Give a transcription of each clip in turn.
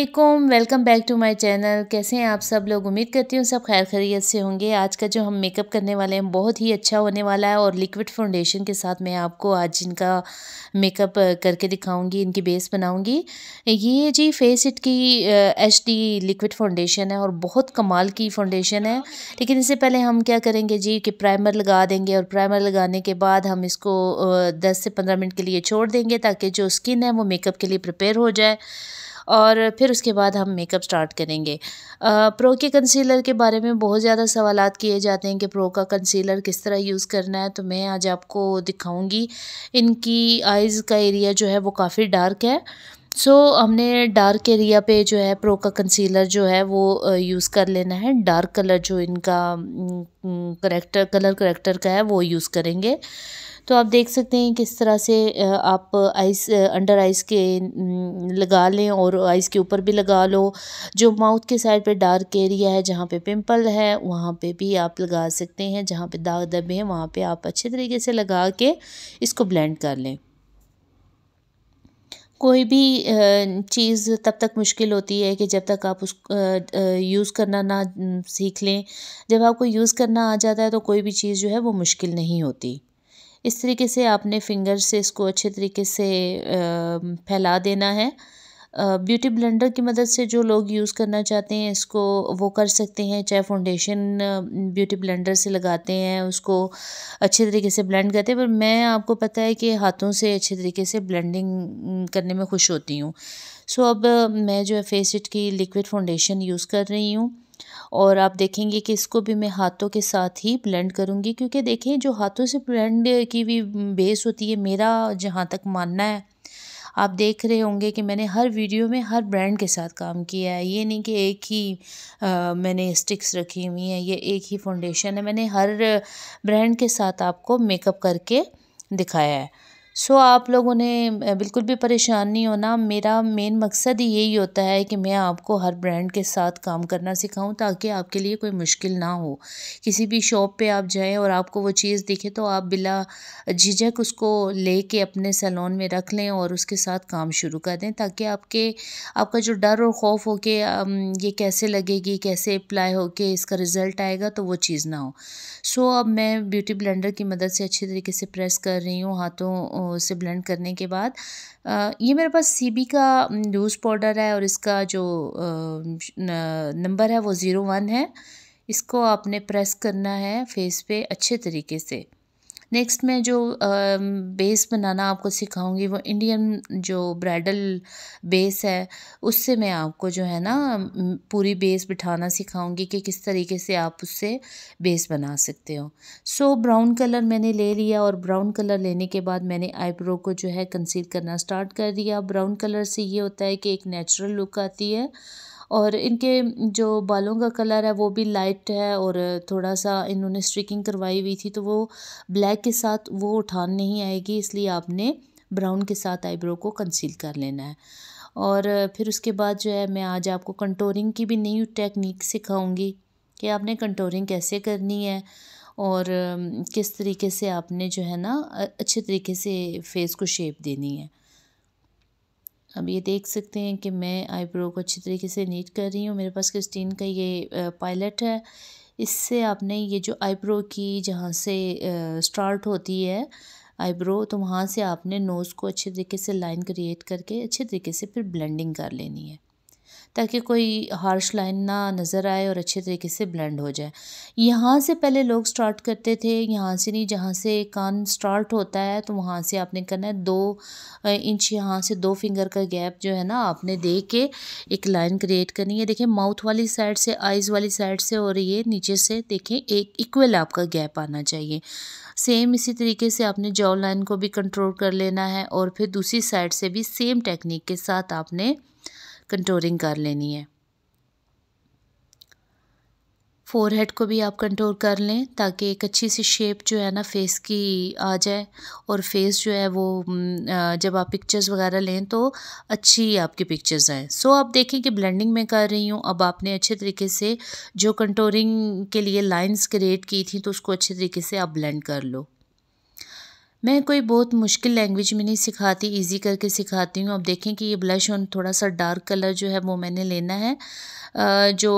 Aslam welcome back to my channel कैसे हैं आप सब लोग उम्मीद करती हूँ सब खैर खैरियत से होंगे आज का जो हम मेकअप करने वाले हैं बहुत ही अच्छा होने वाला है और लिक्विड फाउंडेशन के साथ मैं आपको आज इनका मेकअप करके दिखाऊंगी इनकी बेस बनाऊंगी ये जी फेस इट की एच डी लिक्विड फाउंडेशन है और बहुत कमाल की फाउंडेशन है लेकिन इससे पहले हम क्या करेंगे जी कि प्राइमर लगा देंगे और प्राइमर लगाने के बाद हम इसको दस से पंद्रह मिनट के लिए छोड़ देंगे ताकि जो स्किन है वो मेकअप के लिए प्रिपेयर हो जाए और फिर उसके बाद हम मेकअप स्टार्ट करेंगे प्रो के कंसीलर के बारे में बहुत ज़्यादा सवाल किए जाते हैं कि प्रो का कंसीलर किस तरह यूज़ करना है तो मैं आज आपको दिखाऊँगी इनकी आइज़ का एरिया जो है वो काफ़ी डार्क है सो so, हमने डार्क एरिया पे जो है प्रो का कंसीलर जो है वो यूज़ कर लेना है डार्क कलर जो इनका करेक्टर कलर करेक्टर का है वो यूज़ करेंगे तो आप देख सकते हैं किस तरह से आप आइस अंडर आइस के लगा लें और आइस के ऊपर भी लगा लो जो माउथ के साइड पे डार्क एरिया है जहाँ पे पिंपल है वहाँ पे भी आप लगा सकते हैं जहाँ पे दाग दबे हैं वहाँ पे आप अच्छे तरीके से लगा के इसको ब्लेंड कर लें कोई भी चीज़ तब तक मुश्किल होती है कि जब तक आप उस यूज़ करना ना सीख लें जब आपको यूज़ करना आ जाता है तो कोई भी चीज़ जो है वो मुश्किल नहीं होती इस तरीके से आपने फिंगर से इसको अच्छे तरीके से फैला देना है ब्यूटी ब्लेंडर की मदद से जो लोग यूज़ करना चाहते हैं इसको वो कर सकते हैं चाहे फाउंडेशन ब्यूटी ब्लेंडर से लगाते हैं उसको अच्छे तरीके से ब्लेंड करते हैं पर मैं आपको पता है कि हाथों से अच्छे तरीके से ब्लेंडिंग करने में खुश होती हूँ सो अब मैं जो है फेस इट की लिक्विड फाउंडेशन यूज़ कर रही हूँ और आप देखेंगे कि इसको भी मैं हाथों के साथ ही ब्लेंड करूँगी क्योंकि देखें जो हाथों से ब्लेंड की भी बेस होती है मेरा जहाँ तक मानना है आप देख रहे होंगे कि मैंने हर वीडियो में हर ब्रांड के साथ काम किया है ये नहीं कि एक ही आ, मैंने स्टिक्स रखी हुई हैं ये एक ही फाउंडेशन है मैंने हर ब्रांड के साथ आपको मेकअप करके दिखाया है सो आप लोगों ने बिल्कुल भी परेशान नहीं होना मेरा मेन मकसद ही यही होता है कि मैं आपको हर ब्रांड के साथ काम करना सिखाऊं ताकि आपके लिए कोई मुश्किल ना हो किसी भी शॉप पे आप जाएं और आपको वो चीज़ दिखे तो आप बिला झिझक उसको ले के अपने सैलून में रख लें और उसके साथ काम शुरू कर दें ताकि आपके आपका जो डर और खौफ हो कि ये कैसे लगेगी कैसे अप्लाई हो के इसका रिज़ल्ट आएगा तो वो चीज़ ना हो सो अब मैं ब्यूटी ब्लेंडर की मदद से अच्छे तरीके से प्रेस कर रही हूँ हाथों उसे ब्लेंड करने के बाद ये मेरे पास सीबी का लूज़ पाउडर है और इसका जो नंबर है वो ज़ीरो वन है इसको आपने प्रेस करना है फेस पे अच्छे तरीके से नेक्स्ट मैं जो बेस um, बनाना आपको सिखाऊंगी वो इंडियन जो ब्राइडल बेस है उससे मैं आपको जो है ना पूरी बेस बिठाना सिखाऊंगी कि किस तरीके से आप उससे बेस बना सकते हो सो so, ब्राउन कलर मैंने ले लिया और ब्राउन कलर लेने के बाद मैंने आईब्रो को जो है कंसील करना स्टार्ट कर दिया ब्राउन कलर से ये होता है कि एक नेचुरल लुक आती है और इनके जो बालों का कलर है वो भी लाइट है और थोड़ा सा इन्होंने स्ट्रिकिंग करवाई हुई थी तो वो ब्लैक के साथ वो उठान नहीं आएगी इसलिए आपने ब्राउन के साथ आईब्रो को कंसील कर लेना है और फिर उसके बाद जो है मैं आज आपको कंटोरिंग की भी नई टेक्निक सिखाऊंगी कि आपने कंटोरिंग कैसे करनी है और किस तरीके से आपने जो है ना अच्छे तरीके से फेस को शेप देनी है अब ये देख सकते हैं कि मैं आईब्रो को अच्छी तरीके से नीट कर रही हूँ मेरे पास क्रिस्टीन का ये पायलट है इससे आपने ये जो आईब्रो की जहाँ से स्टार्ट होती है आईब्रो तो वहाँ से आपने नोज़ को अच्छे तरीके से लाइन क्रिएट करके अच्छे तरीके से फिर ब्लेंडिंग कर लेनी है ताकि कोई हार्श लाइन ना नज़र आए और अच्छे तरीके से ब्लेंड हो जाए यहाँ से पहले लोग स्टार्ट करते थे यहाँ से नहीं जहाँ से कान स्टार्ट होता है तो वहाँ से आपने करना है दो इंच यहाँ से दो फिंगर का गैप जो है ना आपने दे के एक लाइन क्रिएट करनी है देखिए माउथ वाली साइड से आइज़ वाली साइड से और ये नीचे से देखें एक इक्वल आपका गैप आना चाहिए सेम इसी तरीके से आपने जॉ लाइन को भी कंट्रोल कर लेना है और फिर दूसरी साइड से भी सेम टेक्निक के साथ आपने कंटोरिंग कर लेनी है फोरहेड को भी आप कंटोर कर लें ताकि एक अच्छी सी शेप जो है ना फेस की आ जाए और फेस जो है वो जब आप पिक्चर्स वगैरह लें तो अच्छी आपकी पिक्चर्स आएँ सो आप देखें कि ब्लेंडिंग में कर रही हूँ अब आपने अच्छे तरीके से जो कंटोरिंग के लिए लाइंस क्रिएट की थी तो उसको अच्छे तरीके से आप ब्लेंड कर लो मैं कोई बहुत मुश्किल लैंग्वेज में नहीं सिखाती इजी करके सिखाती हूँ अब देखें कि ये ब्लश ऑन थोड़ा सा डार्क कलर जो है वो मैंने लेना है जो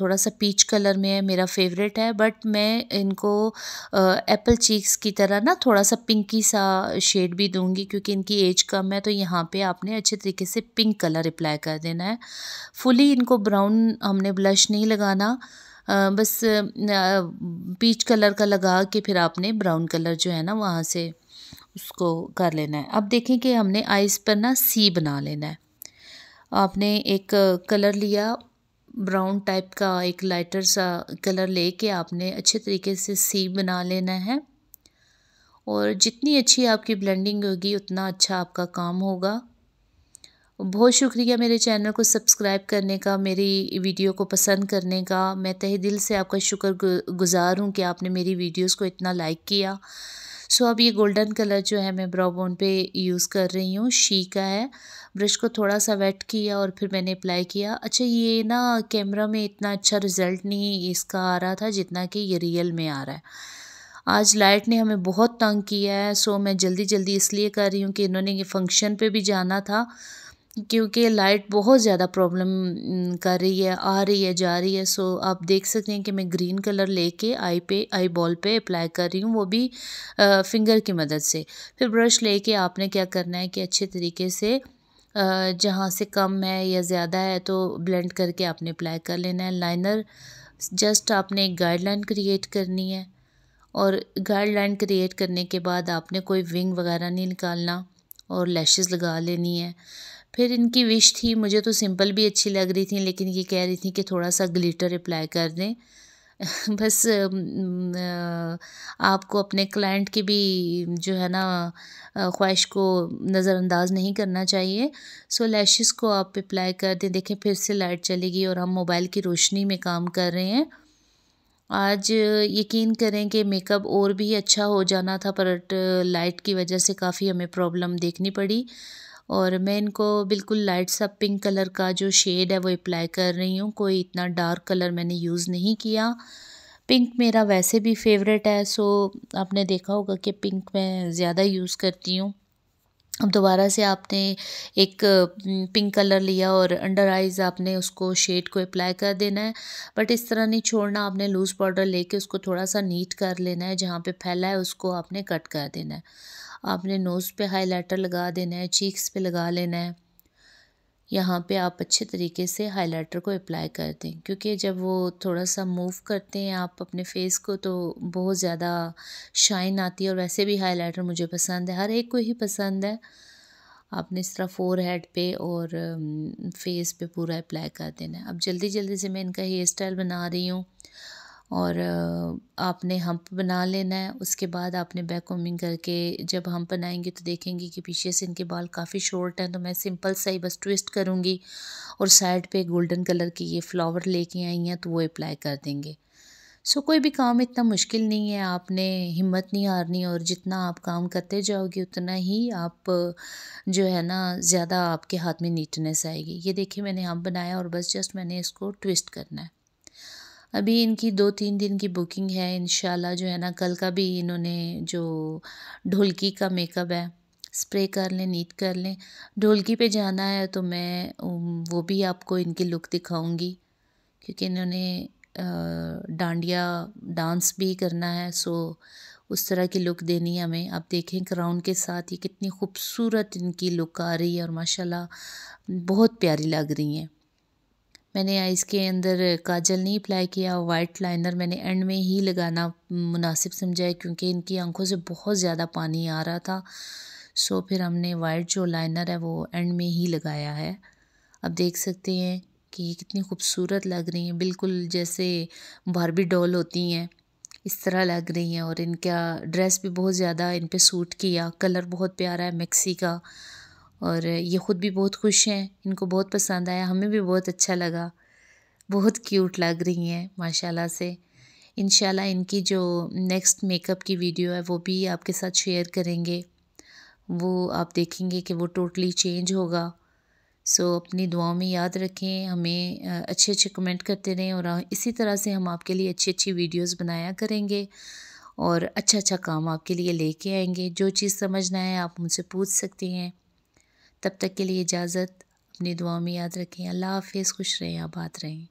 थोड़ा सा पीच कलर में है मेरा फेवरेट है बट मैं इनको एप्पल चीक्स की तरह ना थोड़ा सा पिंकी सा शेड भी दूंगी क्योंकि इनकी एज कम है तो यहाँ पे आपने अच्छे तरीके से पिंक कलर अप्लाई कर देना है फुली इनको ब्राउन हमने ब्लश नहीं लगाना बस पीच कलर का लगा के फिर आपने ब्राउन कलर जो है ना वहाँ से उसको कर लेना है अब देखें कि हमने आइस पर ना सी बना लेना है आपने एक कलर लिया ब्राउन टाइप का एक लाइटर सा कलर लेके आपने अच्छे तरीके से सी बना लेना है और जितनी अच्छी आपकी ब्लेंडिंग होगी उतना अच्छा आपका काम होगा बहुत शुक्रिया मेरे चैनल को सब्सक्राइब करने का मेरी वीडियो को पसंद करने का मैं तहे दिल से आपका शुक्र गुज़ार हूँ कि आपने मेरी वीडियोस को इतना लाइक किया सो अब ये गोल्डन कलर जो है मैं ब्राउ बोन पे यूज़ कर रही हूँ शी का है ब्रश को थोड़ा सा वेट किया और फिर मैंने अप्लाई किया अच्छा ये ना कैमरा में इतना अच्छा रिज़ल्ट नहीं इसका आ रहा था जितना कि ये रियल में आ रहा है आज लाइट ने हमें बहुत तंग किया है सो मैं जल्दी जल्दी इसलिए कर रही हूँ कि इन्होंने ये फंक्शन पे भी जाना था क्योंकि लाइट बहुत ज़्यादा प्रॉब्लम कर रही है आ रही है जा रही है सो आप देख सकते हैं कि मैं ग्रीन कलर लेके आई पे आई बॉल पे अप्लाई कर रही हूँ वो भी आ, फिंगर की मदद से फिर ब्रश लेके आपने क्या करना है कि अच्छे तरीके से जहाँ से कम है या ज़्यादा है तो ब्लेंड करके आपने अप्लाई कर लेना है लाइनर जस्ट आपने एक गाइडलाइन क्रिएट करनी है और गाइडलाइन क्रिएट करने के बाद आपने कोई विंग वगैरह नहीं निकालना और लैशेस लगा लेनी है फिर इनकी विश थी मुझे तो सिंपल भी अच्छी लग रही थी लेकिन ये कह रही थी कि थोड़ा सा ग्लिटर अप्लाई कर दें बस आपको अपने क्लाइंट की भी जो है ना ख्वाहिश को नज़रअंदाज नहीं करना चाहिए सो लैशेस को आप अप्लाई कर दें देखें फिर से लाइट चलेगी और हम मोबाइल की रोशनी में काम कर रहे हैं आज यकीन करें कि मेकअप और भी अच्छा हो जाना था पर लाइट की वजह से काफ़ी हमें प्रॉब्लम देखनी पड़ी और मैं इनको बिल्कुल लाइट सा पिंक कलर का जो शेड है वो अप्लाई कर रही हूँ कोई इतना डार्क कलर मैंने यूज़ नहीं किया पिंक मेरा वैसे भी फेवरेट है सो आपने देखा होगा कि पिंक मैं ज़्यादा यूज़ करती हूँ अब दोबारा से आपने एक पिंक कलर लिया और अंडर आइज़ आपने उसको शेड को अप्लाई कर देना है बट इस तरह नहीं छोड़ना आपने लूज़ पाउडर लेके उसको थोड़ा सा नीट कर लेना है जहाँ पे फैला है उसको आपने कट कर देना है आपने नोज़ पे हाइलाइटर लगा देना है चीक्स पे लगा लेना है यहाँ पे आप अच्छे तरीके से हाइलाइटर को अप्लाई कर दें क्योंकि जब वो थोड़ा सा मूव करते हैं आप अपने फेस को तो बहुत ज़्यादा शाइन आती है और वैसे भी हाइलाइटर मुझे पसंद है हर एक को ही पसंद है आपने इस तरह फोर हेड पे और फेस पे पूरा अप्लाई कर देना है अब जल्दी जल्दी से मैं इनका हेयर स्टाइल बना रही हूँ और आपने हम्प बना लेना है उसके बाद आपने बैकवोमिंग करके जब हम बनाएंगे तो देखेंगे कि पीछे से इनके बाल काफ़ी शॉर्ट हैं तो मैं सिंपल सा ही बस ट्विस्ट करूँगी और साइड पे गोल्डन कलर की ये फ्लावर लेके आई हैं तो वो अप्लाई कर देंगे सो कोई भी काम इतना मुश्किल नहीं है आपने हिम्मत नहीं हारनी और जितना आप काम करते जाओगे उतना ही आप जो है ना ज़्यादा आपके हाथ में नीटनेस आएगी ये देखिए मैंने हम बनाया और बस जस्ट मैंने इसको ट्विस्ट करना है अभी इनकी दो तीन दिन की बुकिंग है इन जो है ना कल का भी इन्होंने जो ढोलकी का मेकअप है स्प्रे कर लें नीट कर लें ढोलकी पे जाना है तो मैं वो भी आपको इनकी लुक दिखाऊंगी क्योंकि इन्होंने डांडिया डांस भी करना है सो उस तरह की लुक देनी है हमें आप देखें क्राउन के साथ ये कितनी खूबसूरत इनकी लुक आ रही है और माशाल्लाह बहुत प्यारी लग रही हैं मैंने आइज़ के अंदर काजल नहीं अप्लाई किया वाइट लाइनर मैंने एंड में ही लगाना मुनासिब समझा है क्योंकि इनकी आंखों से बहुत ज़्यादा पानी आ रहा था सो फिर हमने वाइट जो लाइनर है वो एंड में ही लगाया है अब देख सकते हैं कि ये कितनी खूबसूरत लग रही हैं बिल्कुल जैसे बारबी डॉल होती हैं इस तरह लग रही हैं और इनका ड्रेस भी बहुत ज़्यादा इन पर सूट किया कलर बहुत प्यारा है मिक्सी का और ये ख़ुद भी बहुत खुश हैं इनको बहुत पसंद आया हमें भी बहुत अच्छा लगा बहुत क्यूट लग रही हैं माशाल्लाह से इन इनकी जो नेक्स्ट मेकअप की वीडियो है वो भी आपके साथ शेयर करेंगे वो आप देखेंगे कि वो टोटली चेंज होगा सो so, अपनी दुआओं में याद रखें हमें अच्छे अच्छे कमेंट करते रहें और इसी तरह से हम आपके लिए अच्छी अच्छी वीडियोस बनाया करेंगे और अच्छा अच्छा काम आपके लिए लेके आएंगे जो चीज़ समझना है आप मुझसे पूछ सकते हैं तब तक के लिए इजाज़त अपनी दुआ में याद रखें अल्लाह हाफिज़ खुश रहें आबाद रहें